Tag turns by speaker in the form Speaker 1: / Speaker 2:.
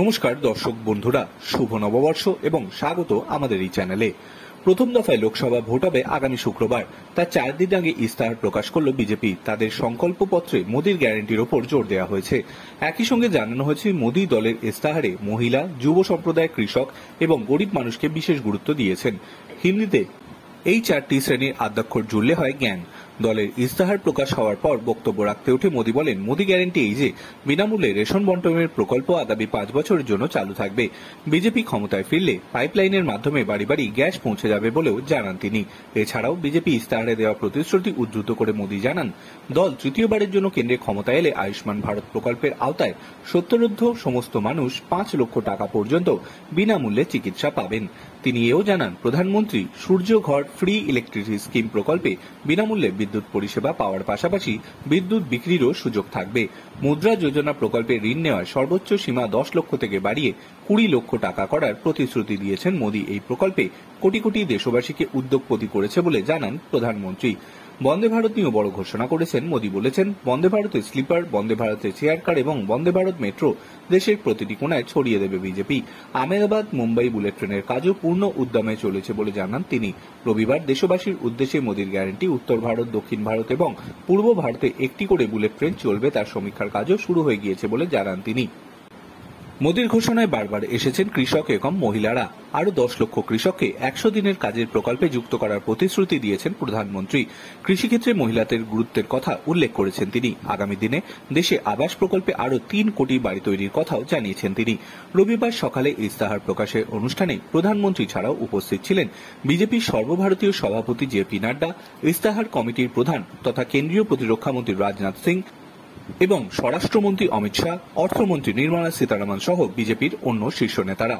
Speaker 1: নমস্কার দর্শক বন্ধুরা শুভ নববর্ষ এবং স্বাগত আমাদের এই চ্যানেলে প্রথম দফায় লোকসভা ভোট হবে আগামী শুক্রবার তার চার দিন আগে ইস্তাহার প্রকাশ করল বিজেপি তাদের সংকল্পপত্রে মোদীর গ্যারান্টির ওপর জোর দেওয়া হয়েছে একই সঙ্গে জানানো হয়েছে মোদী দলের ইস্তাহারে মহিলা যুব সম্প্রদায় কৃষক এবং গরিব মানুষকে বিশেষ গুরুত্ব দিয়েছেন হিন্দিতে এই চারটি শ্রেণীর আদ্যাক্ষর জুড়লে হয় জ্ঞান দলের ইস্তাহার প্রকাশ হওয়ার পর বক্তব্য রাখতে উঠে মোদী বলেন মোদী গ্যারেন্টি এই যে বিনামূল্যে রেশন বন্টনের প্রকল্প আগামী পাঁচ বছরের জন্য চালু থাকবে বিজেপি ক্ষমতায় ফিরলে পাইপলাইনের মাধ্যমে বাড়ি বাড়ি গ্যাস পৌঁছে যাবে বলেও জানান তিনি এছাড়াও বিজেপি ইস্তাহারে দেওয়া প্রতিশ্রুতি উদ্ধৃত করে মোদী জানান দল তৃতীয়বারের জন্য কেন্দ্রে ক্ষমতা এলে আয়ুষ্মান ভারত প্রকল্পের আওতায় সত্যরুদ্ধ সমস্ত মানুষ পাঁচ লক্ষ টাকা পর্যন্ত বিনামূল্যে চিকিৎসা পাবেন তিনি এও জানান প্রধানমন্ত্রী সূর্য ঘর ফ্রি ইলেকট্রিসিটি স্কিম প্রকল্পে বিনামূল্যে বিদ্যুৎ পরিষেবা পাওয়ার পাশাপাশি বিদ্যুৎ বিক্রিরও সুযোগ থাকবে মুদ্রা যোজনা প্রকল্পে ঋণ নেওয়ার সর্বোচ্চ সীমা দশ লক্ষ থেকে বাড়িয়ে কুড়ি লক্ষ টাকা করার প্রতিশ্রুতি দিয়েছেন মোদী এই প্রকল্পে কোটি কোটি দেশবাসীকে উদ্যোগপতি করেছে বলে জানান প্রধানমন্ত্রী বন্দে ভারত নিয়েও বড় ঘোষণা করেছেন মোদী বলেছেন বন্দে ভারতে স্লিপার বন্দে ভারতে চেয়ার কার এবং বন্দে ভারত মেট্রো দেশের প্রতিটি কোনায় ছড়িয়ে দেবে বিজেপি আহমেদাবাদ মুম্বাই বুলেট ট্রেনের কাজও পূর্ণ উদ্যমে চলেছে বলে জানান তিনি রবিবার দেশবাসীর উদ্দেশ্যে মোদীর গ্যারান্টি উত্তর ভারত দক্ষিণ ভারত এবং পূর্ব ভারতে একটি করে বুলেট ট্রেন চলবে তার সমীক্ষার কাজও শুরু হয়ে গিয়েছে বলে জানান তিনি মোদীর ঘোষণায় বারবার এসেছেন কৃষক এবং মহিলারা আরও দশ লক্ষ কৃষককে একশো দিনের কাজের প্রকল্পে যুক্ত করার প্রতিশ্রুতি দিয়েছেন প্রধানমন্ত্রী কৃষিক্ষেত্রে মহিলাদের গুরুত্বের কথা উল্লেখ করেছেন তিনি আগামী দিনে দেশে আবাস প্রকল্পে আরও তিন কোটি বাড়ি তৈরির কথাও জানিয়েছেন তিনি রবিবার সকালে ইস্তাহার প্রকাশের অনুষ্ঠানে প্রধানমন্ত্রী ছাড়াও উপস্থিত ছিলেন বিজেপি সর্বভারতীয় সভাপতি জে পি নাড্ডা ইস্তাহার কমিটির প্রধান তথা কেন্দ্রীয় প্রতিরক্ষামন্ত্রী রাজনাথ সিং এবং স্বরাষ্ট্রমন্ত্রী অমিত শাহ অর্থমন্ত্রী নির্মলা সীতারামন সহ বিজেপির অন্য শীর্ষ নেতারা